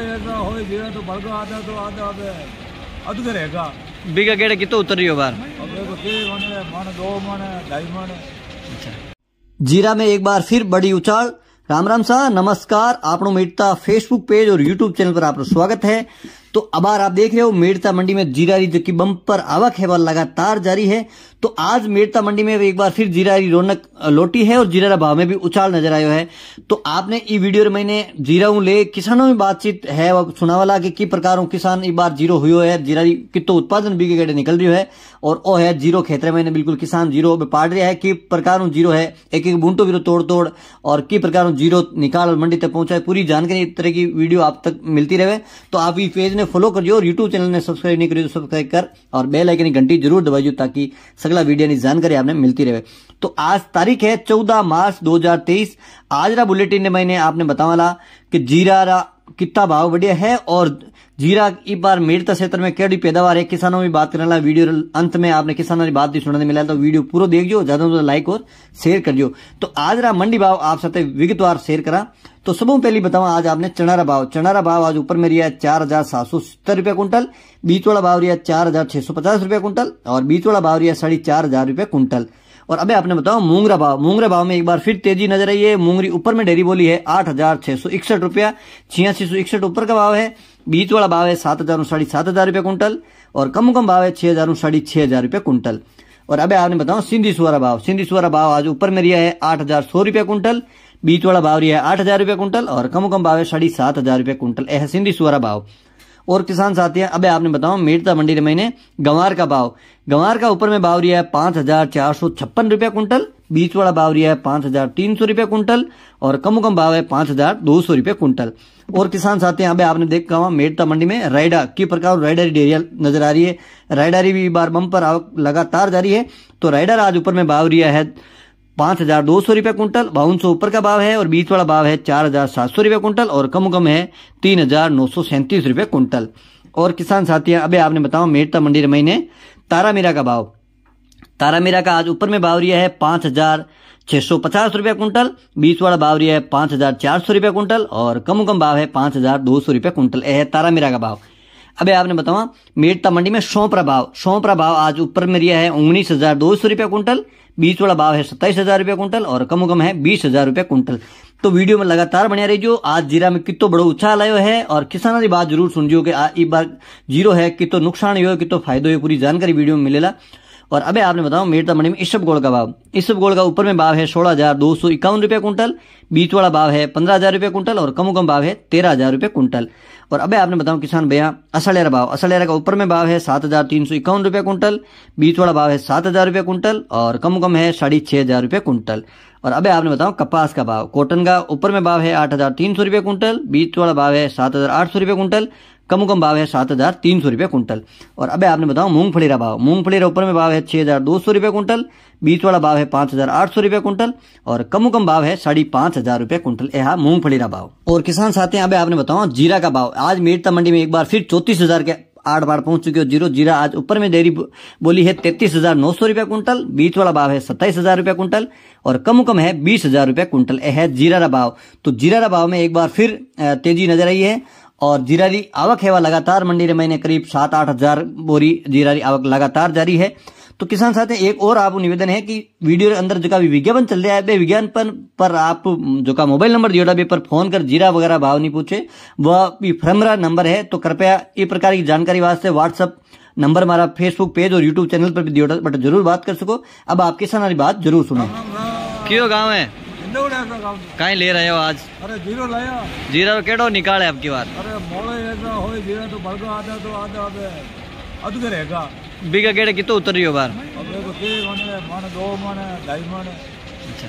ऐसा हो गया तो आधा तो आधा रहेगा बीघा गेड़े कितो उतर रही हो बार तो अच्छा। जीरा में एक बार फिर बड़ी उछाल राम राम सा नमस्कार आपनों मीटता फेसबुक पेज और यूट्यूब चैनल पर आप स्वागत है तो अबार आप देख रहे हो मेड़ता मंडी में जीरारी जो की बंपर आवक है वह लगातार जारी है तो आज मेड़ता मंडी में एक बार फिर जीरारी रौनक लोटी है और जीरा भाव में भी उछाल नजर आयो है तो आपने ई वीडियो मैंने जीरा ले किसानों में बातचीत है वह सुनावाला कि की प्रकार किसान एक बार जीरो हुए है जीरारी कितो उत्पादन बीघे गेड़े निकल रही है और ओ है जीरो खेतरे मैंने बिल्कुल किसान जीरो पाड़ रहा है कि प्रकार जीरो है एक एक बूंटो वीरो तोड़ तोड़ और की प्रकार जीरो निकाल और मंडी तक पहुंचा है पूरी जानकारी इस तरह की वीडियो आप तक मिलती रहे तो आप इस पेज ने ने फॉलो ને ફોલો કરજો યુટ્યુબ ચેનલને સબસ્ક્રાઇબ નહીં કરી તો सब्सक्राइब कर और बेल आइकन की घंटी जरूर दबाइयो ताकि सगला वीडियो की जानकारी आपने मिलती रहे तो आज तारीख है चौदह मार्च 2023 आज रा बुलेटिन में मैंने आपने बतावाला कि जीरा रा कितना भाव बढ़िया है और जीरा इस बार मेड़ता तो क्षेत्र में केड़ी पैदावार है किसानों में बात करने लगा वीडियो अंत में आपने किसानों की बात भी सुनने मिला तो वीडियो पूरा देख जो ज्यादा तो लाइक और शेयर कर जो तो आज रहा मंडी भाव आप साथ विगतवार शेयर करा तो सबों पहले बताओ आज आपने चनारा भाव चनारा भाव आज ऊपर में रिया चार हजार सात सौ सत्तर रुपये कुंटल बीच वाला भाव रिया चार हजार छह सौ पचास रुपये कुंटल और बीच वाला भाव रिया साढ़े चार हजार रुपये कुंटल और अबे आपने बताओ मूंगरा भाव मूंगरा भाव में एक बार फिर तेजी नजर आई है मूंगरी ऊपर में डेरी बोली है आठ हजार छह सौ इकसठ रुपया छियासी सौ इकसठ ऊपर का भाव है बीच वाला भाव है सात हजार साढ़े सात हजार रुपये कुंटल और कम कम भाव है छह हजार साढ़े छह हजार रुपये कुंटल और अबे आपने बताओ सिंधी सुवरा भाव सिंधी सुअरा भाव आज ऊपर में रिया है आठ हजार सौ रुपया कुंटल बीच वाला भाव रिया है आठ हजार रुपया कुंटल और कम कम भाव है साढ़े सात हजार रुपया कुंटल यह सिंधी सुअरा भाव और किसान साथी हैं अबे आपने बताओ मेड़ता मंडी में महीने गंवार का भाव गंवार का ऊपर में भाव रिया है पांच हजार चार सौ छप्पन रुपया कुंटल बीच वाला भाव रिया है पांच हजार तीन सौ रुपया कुंटल और कम कम भाव है पांच हजार दो सौ रुपया कुंटल और किसान साथी हैं अबे आपने देखा हुआ मेड़ता मंडी में रायडा की प्रकार रायडारी डेरिया नजर आ रही है रायडारी भी बार बम पर लगातार जारी है तो रायडर आज ऊपर में भाव रिया है पांच हजार दो सौ रुपये कुंटल बावन सौ ऊपर का भाव है और बीच वाला भाव है चार हजार सात सौ रुपये कुंटल और कम कम है तीन हजार नौ सौ सैंतीस रुपये कुंटल और किसान साथी अभी आपने बताओ मेहता मंडी महीने तारा मीरा का भाव तारा मीरा का आज ऊपर में भाव रिया है पांच हजार छह सौ पचास रुपये कुंटल बीच वाला भाव रिया है पांच हजार चार सौ रुपये कुंटल और कम कम भाव है पांच हजार दो सौ रुपये कुंटल यह है तारा मीरा का भाव अबे आपने बताओ मेटता मंडी में सौ प्रभाव सौ प्रभाव आज ऊपर में रिया है उन्नीस हजार दो सौ रुपया कुंटल बीच वाला भाव है सत्ताईस हजार रुपया कुंटल और कम कम है बीस हजार रुपया कुंटल तो वीडियो में लगातार बढ़िया रहियो आज जीरा में कितो बड़ो उछाल आयो है और किसानों की बात जरूर सुनजियो कि बार जीरो है कितो नुकसान हो कितो फायदो हो पूरी जानकारी वीडियो में मिलेगा और अभी आपने बताओ मंडी में इसब गोल का भाव इसब गोल का ऊपर में भाव है सोलह हजार दो सौ इक्यावन रुपये कुंटल बीच वाला भाव है पंद्रह हजार रुपये कुंटल और कम कम भाव है तेरह हजार रुपये कुंटल और अब आपने बताओ किसान भैया असलेरा भाव असलेरा का ऊपर में भाव है सात हजार तीन सौ इक्यावन रुपये कुंटल बीच वाला भाव है सात हजार रुपये कुंटल और कम कम है साढ़े छह हजार रुपये कुंटल और अभी आपने बताओ कपास का भाव कॉटन का ऊपर में भाव है आठ हजार तीन सौ रुपये कुंटल बीच वाला भाव है सात हजार आठ सौ रुपये कुंटल कम कम भाव है सात हज़ार तीन सौ रुपये कुंटल और अबे आपने बताओ मूंगफली का भाव मूंगफली के ऊपर में भाव है छः हज़ार दो सौ रुपये कुंटल बीच वाला भाव है पाँच हज़ार आठ सौ रुपये कुंटल और कम कम भाव है साढ़े पाँच हज़ार रुपये कुंटल यह मूंगफली का भाव और किसान साथी अबे आपने बताओ जीरा का भाव आज मीरता मंडी में एक बार फिर चौतीस हज़ार के आठ बार पहुंच चुके हो जीरो जीरा आज ऊपर में देरी बोली है तैतीस हजार नौ सौ रुपया कुंटल बीच वाला भाव है सत्ताईस हजार रुपया कुंटल और कम कम है बीस हजार रुपया कुंटल यह है जीरा का भाव तो जीरा का भाव में एक बार फिर तेजी नजर आई है और जीरा आवक है वह लगातार मंडी में करीब सात आठ हजार बोरी जीरा आवक लगातार जारी है तो किसान साथ एक और आप निवेदन है कि वीडियो के अंदर जो का विज्ञापन चल रहा है वे विज्ञापन पर आप जो का मोबाइल नंबर जोड़ा बे पर फोन कर जीरा वगैरह भाव नहीं पूछे वह फ्रमरा नंबर है तो कृपया इस प्रकार की जानकारी वास्ते व्हाट्सअप नंबर हमारा फेसबुक पेज और यूट्यूब चैनल पर भी जोड़ा बट जरूर बात कर सको अब आपके साथ हमारी बात जरूर सुनो क्यों गाँव है कहीं ले रहे हो आज अरे जीरो लाया जीरो केड़ो निकाले आपकी बार अरे मोड़े ऐसा हो जीरो तो बड़को आधा तो आधा आधे अधूरे तो रहेगा बीघा केड़े कितो उतर रही हो बार अब देखो के माने माने दो माने ढाई माने अच्छा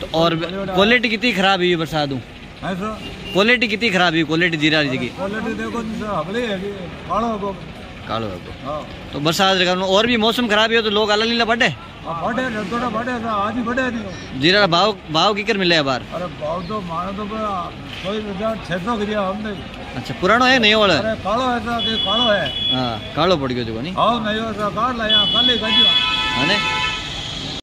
तो और क्वालिटी कितनी खराब हुई बरसात हूँ क्वालिटी कितनी खराब हुई क्वालिटी जीरा जी की क्वालिटी देखो तो हबली है कालो कालो हाँ। तो बरसात और भी मौसम खराब हो तो लोग अलग लीला पड़े बढ़े थोड़ा बढ़े आज ही बढ़े नहीं जीरा का भाव भाव किकर मिले बार अरे भाव तो मानो तो कोई रुपया छह सौ गिरिया हमने अच्छा पुरानो है नहीं वाला अरे कालो है तो कालो है हां कालो पड़ गयो जो नहीं हां नहीं हो तो काल लाया काले गाजी हां